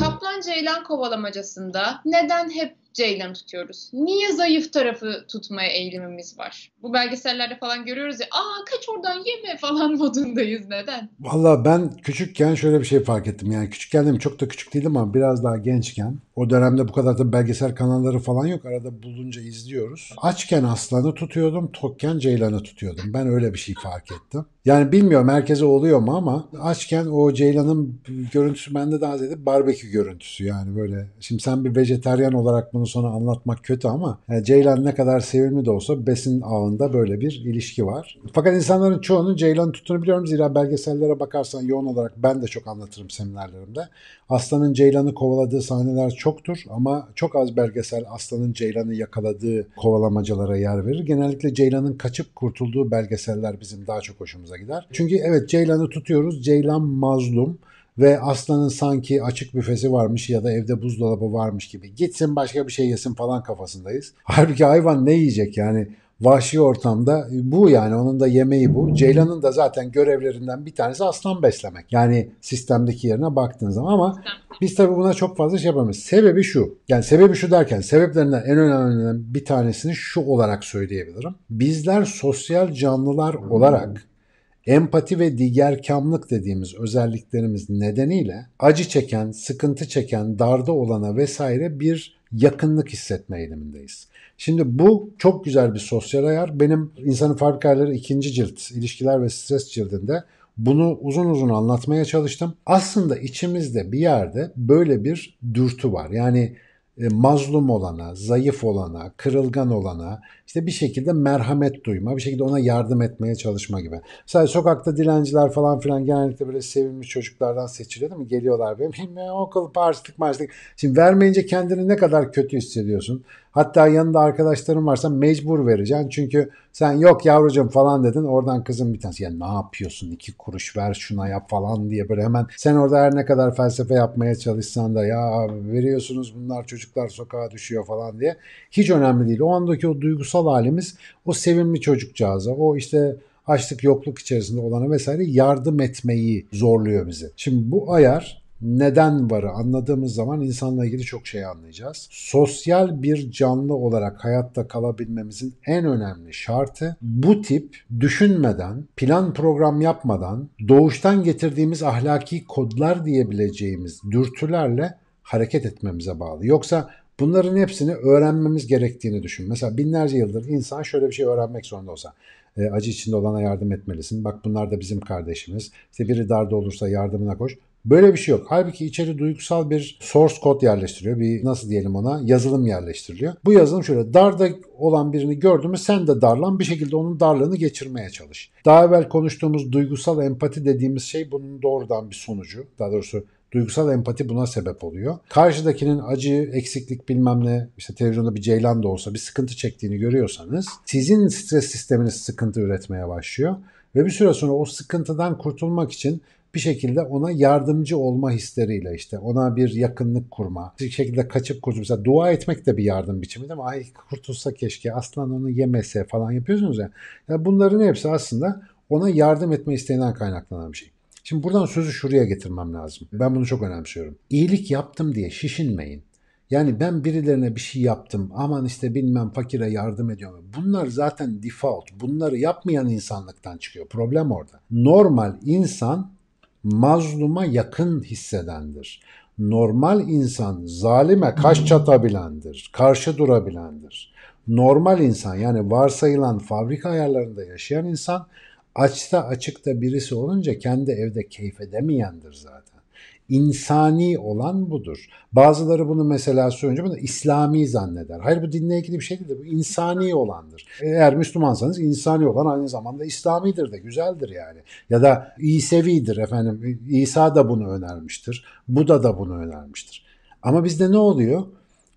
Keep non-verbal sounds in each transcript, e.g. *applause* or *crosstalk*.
Kaplan Ceylan kovalamacasında neden hep Ceylan tutuyoruz. Niye zayıf tarafı tutmaya eğilimimiz var? Bu belgesellerde falan görüyoruz ya aa kaç oradan yeme *laughs* falan modundayız neden? Valla ben küçükken şöyle bir şey fark ettim. Yani küçükken de çok da küçük değilim ama biraz daha gençken o dönemde bu kadar da belgesel kanalları falan yok. Arada bulunca izliyoruz. Açken aslanı tutuyordum, tokken ceylanı tutuyordum. Ben öyle bir şey fark ettim. Yani bilmiyorum merkeze oluyor mu ama açken o ceylanın görüntüsü bende daha ziyade barbekü görüntüsü. Yani böyle şimdi sen bir vejeteryan olarak bunu onu sonra anlatmak kötü ama e, Ceylan ne kadar sevimli de olsa besin ağında böyle bir ilişki var. Fakat insanların çoğunun Ceylan'ı tuttuğunu biliyorum. Zira belgesellere bakarsan yoğun olarak ben de çok anlatırım seminerlerimde. Aslanın Ceylan'ı kovaladığı sahneler çoktur ama çok az belgesel Aslan'ın Ceylan'ı yakaladığı kovalamacalara yer verir. Genellikle Ceylan'ın kaçıp kurtulduğu belgeseller bizim daha çok hoşumuza gider. Çünkü evet Ceylan'ı tutuyoruz. Ceylan mazlum ve aslanın sanki açık büfesi varmış ya da evde buzdolabı varmış gibi gitsin başka bir şey yesin falan kafasındayız. *laughs* Halbuki hayvan ne yiyecek yani vahşi ortamda bu yani onun da yemeği bu. Ceylan'ın da zaten görevlerinden bir tanesi aslan beslemek. Yani sistemdeki yerine baktığın zaman ama biz tabi buna çok fazla şey yapamayız. Sebebi şu. Yani sebebi şu derken sebeplerinden en önemlilerinden bir tanesini şu olarak söyleyebilirim. Bizler sosyal canlılar hmm. olarak Empati ve diğer kamlık dediğimiz özelliklerimiz nedeniyle acı çeken, sıkıntı çeken, darda olana vesaire bir yakınlık hissetme eğilimindeyiz. Şimdi bu çok güzel bir sosyal ayar. Benim İnsanın Fabrikaları ikinci cilt, ilişkiler ve stres cildinde bunu uzun uzun anlatmaya çalıştım. Aslında içimizde bir yerde böyle bir dürtü var. Yani e, mazlum olana, zayıf olana, kırılgan olana işte bir şekilde merhamet duyma, bir şekilde ona yardım etmeye çalışma gibi. Mesela sokakta dilenciler falan filan genellikle böyle sevilmiş çocuklardan seçiliyor değil mi? Geliyorlar benim okul parçalık parçalık. Şimdi vermeyince kendini ne kadar kötü hissediyorsun. Hatta yanında arkadaşların varsa mecbur vereceksin. Çünkü sen yok yavrucuğum falan dedin. Oradan kızın bir tanesi ya ne yapıyorsun iki kuruş ver şuna yap falan diye böyle hemen sen orada her ne kadar felsefe yapmaya çalışsan da ya veriyorsunuz bunlar çocuklar sokağa düşüyor falan diye. Hiç önemli değil. O andaki o duygusal halimiz o sevimli çocukcağıza o işte açlık yokluk içerisinde olana vesaire yardım etmeyi zorluyor bizi. Şimdi bu ayar neden varı anladığımız zaman insanla ilgili çok şey anlayacağız. Sosyal bir canlı olarak hayatta kalabilmemizin en önemli şartı bu tip düşünmeden, plan program yapmadan doğuştan getirdiğimiz ahlaki kodlar diyebileceğimiz dürtülerle hareket etmemize bağlı. Yoksa bunların hepsini öğrenmemiz gerektiğini düşün. Mesela binlerce yıldır insan şöyle bir şey öğrenmek zorunda olsa e, acı içinde olana yardım etmelisin. Bak bunlar da bizim kardeşimiz. İşte biri darda olursa yardımına koş. Böyle bir şey yok. Halbuki içeri duygusal bir source code yerleştiriyor. Bir nasıl diyelim ona yazılım yerleştiriliyor. Bu yazılım şöyle darda olan birini gördün mü sen de darlan bir şekilde onun darlığını geçirmeye çalış. Daha evvel konuştuğumuz duygusal empati dediğimiz şey bunun doğrudan bir sonucu. Daha doğrusu Duygusal empati buna sebep oluyor. Karşıdakinin acı, eksiklik bilmem ne, işte televizyonda bir ceylan da olsa bir sıkıntı çektiğini görüyorsanız sizin stres sisteminiz sıkıntı üretmeye başlıyor. Ve bir süre sonra o sıkıntıdan kurtulmak için bir şekilde ona yardımcı olma hisleriyle işte ona bir yakınlık kurma, bir şekilde kaçıp kurtulma. Mesela dua etmek de bir yardım biçimi değil mi? Ay kurtulsa keşke, aslan onu yemese falan yapıyorsunuz ya. Yani bunların hepsi aslında ona yardım etme isteğinden kaynaklanan bir şey. Şimdi buradan sözü şuraya getirmem lazım. Ben bunu çok önemsiyorum. İyilik yaptım diye şişinmeyin. Yani ben birilerine bir şey yaptım. Aman işte bilmem fakire yardım ediyorum. Bunlar zaten default. Bunları yapmayan insanlıktan çıkıyor. Problem orada. Normal insan mazluma yakın hissedendir. Normal insan zalime kaş hmm. çatabilendir, karşı durabilendir. Normal insan yani varsayılan fabrika ayarlarında yaşayan insan açta açıkta birisi olunca kendi evde keyif edemeyendir zaten insani olan budur. Bazıları bunu mesela söyleyince bunu İslami zanneder. Hayır bu dinle ilgili bir şey değildir. Bu insani olandır. Eğer Müslümansanız insani olan aynı zamanda İslamidir de güzeldir yani. Ya da İsevidir efendim. İsa da bunu önermiştir. Buda da bunu önermiştir. Ama bizde ne oluyor?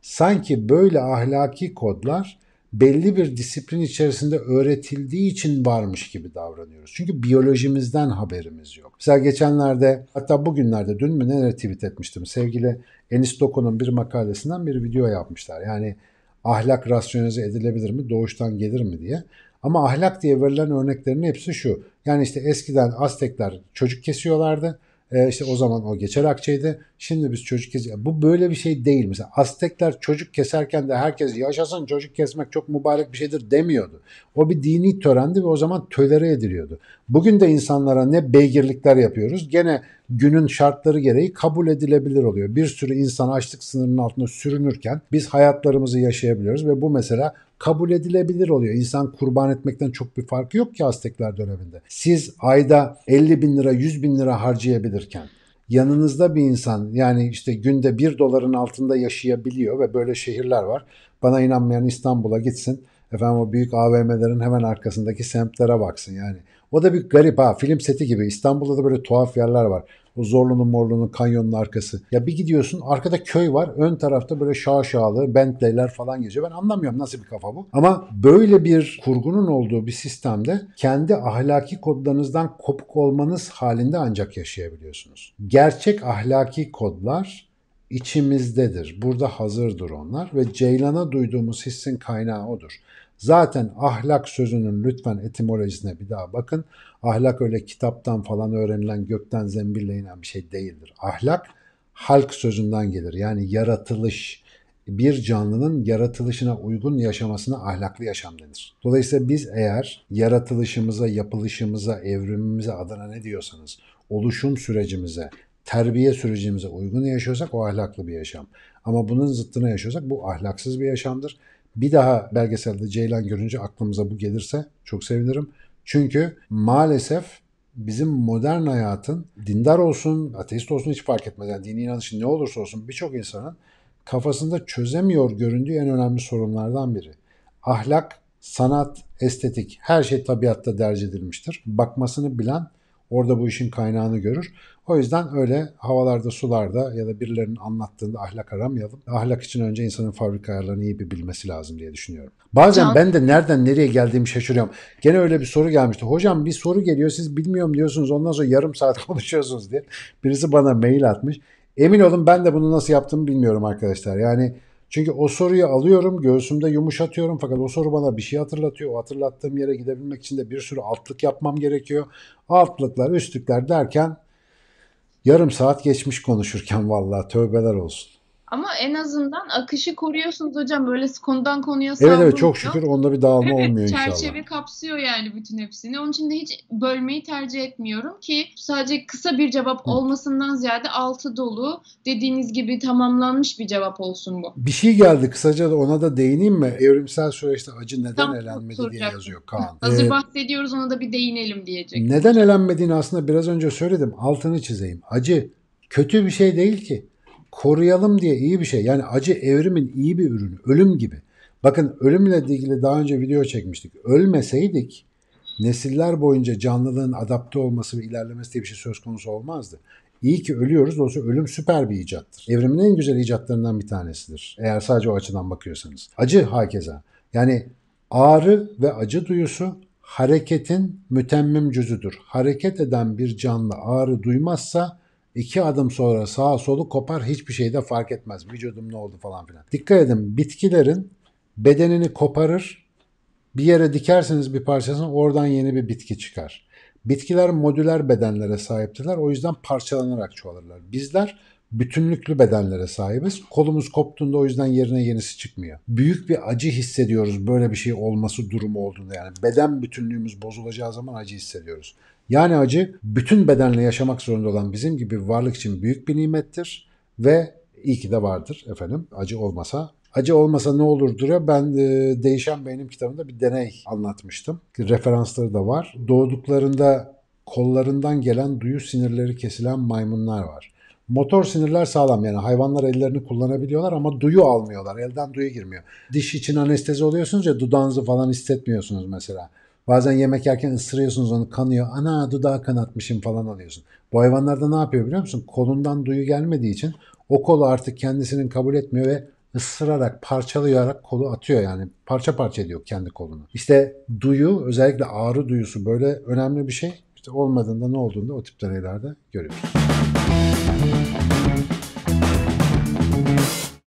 Sanki böyle ahlaki kodlar belli bir disiplin içerisinde öğretildiği için varmış gibi davranıyoruz. Çünkü biyolojimizden haberimiz yok. Mesela geçenlerde hatta bugünlerde dün mü ne retweet etmiştim. Sevgili Enis Dokun'un bir makalesinden bir video yapmışlar. Yani ahlak rasyonize edilebilir mi, doğuştan gelir mi diye. Ama ahlak diye verilen örneklerin hepsi şu. Yani işte eskiden Aztekler çocuk kesiyorlardı. E, işte o zaman o geçer akçeydi. Şimdi biz çocuk kes bu böyle bir şey değil. Mesela Aztekler çocuk keserken de herkes yaşasın çocuk kesmek çok mübarek bir şeydir demiyordu. O bir dini törendi ve o zaman tölere ediliyordu. Bugün de insanlara ne beygirlikler yapıyoruz. Gene günün şartları gereği kabul edilebilir oluyor. Bir sürü insan açlık sınırının altında sürünürken biz hayatlarımızı yaşayabiliyoruz ve bu mesela kabul edilebilir oluyor. İnsan kurban etmekten çok bir farkı yok ki Aztekler döneminde. Siz ayda 50 bin lira 100 bin lira harcayabilirken yanınızda bir insan yani işte günde 1 doların altında yaşayabiliyor ve böyle şehirler var. Bana inanmayan İstanbul'a gitsin. Efendim o büyük AVM'lerin hemen arkasındaki semtlere baksın yani. O da bir garip ha film seti gibi. İstanbul'da da böyle tuhaf yerler var. Bu Zorlu'nun Morlu'nun kanyonun arkası. Ya bir gidiyorsun arkada köy var. Ön tarafta böyle şaşalı Bentley'ler falan geçiyor. Ben anlamıyorum nasıl bir kafa bu. Ama böyle bir kurgunun olduğu bir sistemde kendi ahlaki kodlarınızdan kopuk olmanız halinde ancak yaşayabiliyorsunuz. Gerçek ahlaki kodlar içimizdedir. Burada hazırdır onlar ve ceylana duyduğumuz hissin kaynağı odur. Zaten ahlak sözünün lütfen etimolojisine bir daha bakın. Ahlak öyle kitaptan falan öğrenilen gökten zembille inen bir şey değildir. Ahlak halk sözünden gelir. Yani yaratılış, bir canlının yaratılışına uygun yaşamasına ahlaklı yaşam denir. Dolayısıyla biz eğer yaratılışımıza, yapılışımıza, evrimimize adına ne diyorsanız, oluşum sürecimize, terbiye sürecimize uygun yaşıyorsak o ahlaklı bir yaşam. Ama bunun zıttını yaşıyorsak bu ahlaksız bir yaşamdır. Bir daha belgeselde Ceylan görünce aklımıza bu gelirse çok sevinirim. Çünkü maalesef bizim modern hayatın dindar olsun, ateist olsun hiç fark etmeden yani dini inanışı ne olursa olsun birçok insanın kafasında çözemiyor göründüğü en önemli sorunlardan biri. Ahlak, sanat, estetik her şey tabiatta derc edilmiştir. Bakmasını bilen Orada bu işin kaynağını görür. O yüzden öyle havalarda, sularda ya da birilerinin anlattığında ahlak aramayalım. Ahlak için önce insanın fabrika ayarlarını iyi bir bilmesi lazım diye düşünüyorum. Bazen Can. ben de nereden nereye geldiğimi şaşırıyorum. Gene öyle bir soru gelmişti. Hocam bir soru geliyor siz bilmiyorum diyorsunuz ondan sonra yarım saat *laughs* konuşuyorsunuz diye. Birisi bana mail atmış. Emin olun ben de bunu nasıl yaptığımı bilmiyorum arkadaşlar. Yani çünkü o soruyu alıyorum, göğsümde yumuşatıyorum fakat o soru bana bir şey hatırlatıyor. O hatırlattığım yere gidebilmek için de bir sürü altlık yapmam gerekiyor. Altlıklar, üstlükler derken yarım saat geçmiş konuşurken vallahi tövbeler olsun. Ama en azından akışı koruyorsunuz hocam. Böyle konudan konuya savruluyor. Evet evet çok şükür onda bir dağılma evet, olmuyor inşallah. Çerçeve kapsıyor yani bütün hepsini. Onun için de hiç bölmeyi tercih etmiyorum ki sadece kısa bir cevap Hı. olmasından ziyade altı dolu dediğiniz gibi tamamlanmış bir cevap olsun bu. Bir şey geldi kısaca da ona da değineyim mi? Evrimsel süreçte acı neden Tam elenmedi soracak. diye yazıyor Kaan. Hazır ee, bahsediyoruz ona da bir değinelim diyecek. Neden elenmediğini aslında biraz önce söyledim. Altını çizeyim. Acı kötü bir şey değil ki koruyalım diye iyi bir şey. Yani acı evrimin iyi bir ürünü. Ölüm gibi. Bakın ölümle ilgili daha önce video çekmiştik. Ölmeseydik nesiller boyunca canlılığın adapte olması ve ilerlemesi diye bir şey söz konusu olmazdı. İyi ki ölüyoruz. Dolayısıyla ölüm süper bir icattır. Evrimin en güzel icatlarından bir tanesidir. Eğer sadece o açıdan bakıyorsanız. Acı hakeza. Yani ağrı ve acı duyusu hareketin mütemmim cüzüdür. Hareket eden bir canlı ağrı duymazsa İki adım sonra sağa solu kopar hiçbir şey de fark etmez. Vücudum ne oldu falan filan. Dikkat edin bitkilerin bedenini koparır. Bir yere dikerseniz bir parçasını oradan yeni bir bitki çıkar. Bitkiler modüler bedenlere sahiptiler O yüzden parçalanarak çoğalırlar. Bizler bütünlüklü bedenlere sahibiz. Kolumuz koptuğunda o yüzden yerine yenisi çıkmıyor. Büyük bir acı hissediyoruz böyle bir şey olması durumu olduğunda yani. Beden bütünlüğümüz bozulacağı zaman acı hissediyoruz. Yani acı bütün bedenle yaşamak zorunda olan bizim gibi varlık için büyük bir nimettir ve iyi ki de vardır efendim. Acı olmasa Acı olmasa ne olur duruyor. Ben e, Değişen Beynim kitabında bir deney anlatmıştım. Referansları da var. Doğduklarında kollarından gelen duyu sinirleri kesilen maymunlar var. Motor sinirler sağlam yani hayvanlar ellerini kullanabiliyorlar ama duyu almıyorlar. Elden duyu girmiyor. Diş için anestezi oluyorsunuz ya dudağınızı falan hissetmiyorsunuz mesela. Bazen yemek yerken ısırıyorsunuz onu kanıyor. Ana dudağı kanatmışım falan alıyorsun. Bu hayvanlarda ne yapıyor biliyor musun? Kolundan duyu gelmediği için o kolu artık kendisinin kabul etmiyor ve ısırarak, parçalayarak kolu atıyor yani. Parça parça ediyor kendi kolunu. İşte duyu, özellikle ağrı duyusu böyle önemli bir şey. İşte olmadığında ne olduğunda o tip deneylerde görüyoruz.